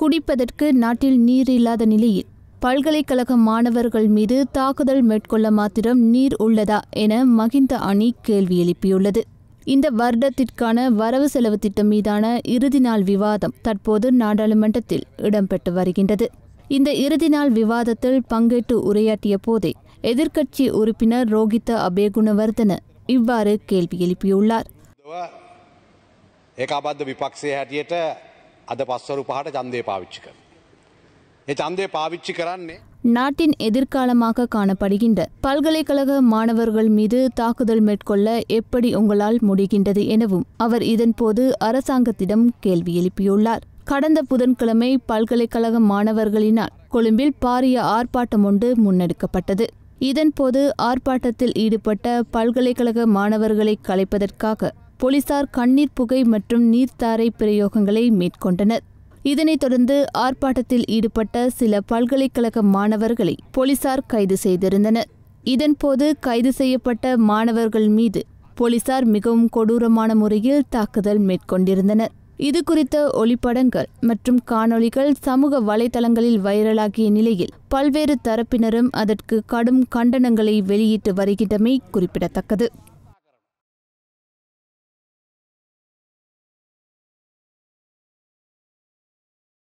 குடிப்பதற்கு நாட்டில் நீர் இல்லாத நிலையில் பல்கலைக்கழக மாணவர்கள் மீது தாக்குதல் மேற்கொள்ள மாத்திரம் நீர் உள்ளதா என மகிந்த அணி கேள்வி எழுப்பியுள்ளது இந்த வருடத்திற்கான வரவு செலவு திட்டம் மீதான இறுதி நாள் விவாதம் தற்போது நாடாளுமன்றத்தில் இடம்பெற்று வருகின்றது இந்த இறுதி நாள் விவாதத்தில் பங்கேற்று உரையாற்றிய போதே எதிர்க்கட்சி உறுப்பினர் ரோகித அபேகுணவர்தன இவ்வாறு கேள்வி எழுப்பியுள்ளார் අද පස්වරු பாட චන්දය පාවිච්චි நாட்டின் எதிர்காலமாக காணப்படுகின்ற பல்கலைக்கழக மாணவர்கள் மீது தாக்குதல் மேற்கொள்ள எப்படி உங்களால் முடிகின்றது எனவும் அவர் இதன்போது அரசாங்கத்திடம் கேள்வி எழுப்பியுள்ளார் கடந்த புதன்கிழமை பல்கலைக்கழக மாணவர்களினால் கொழும்பில் பாரிய ஆர்ப்பாட்டம் ஒன்று முன்னெடுக்கப்பட்டது இதன்போது ஆர்ப்பாட்டத்தில் ஈடுபட்ட பல்கலைக்கழக மாணவர்களை கலைப்பதற்காக போலீசார் கண்ணீர் புகை மற்றும் நீர்த்தாரை பிரயோகங்களை மேற்கொண்டனர் இதனைத் தொடர்ந்து ஆர்ப்பாட்டத்தில் ஈடுபட்ட சில பல்கலைக்கழக மாணவர்களை போலீசார் கைது செய்திருந்தனர் இதன்போது கைது செய்யப்பட்ட மாணவர்கள் மீது போலீசார் மிகவும் கொடூரமான முறையில் தாக்குதல் மேற்கொண்டிருந்தனர் இது குறித்த ஒளிப்படங்கள் மற்றும் காணொளிகள் சமூக வலைதளங்களில் வைரலாகிய நிலையில் பல்வேறு தரப்பினரும் அதற்கு கடும் கண்டனங்களை வெளியிட்டு வருகின்றமை குறிப்பிடத்தக்கது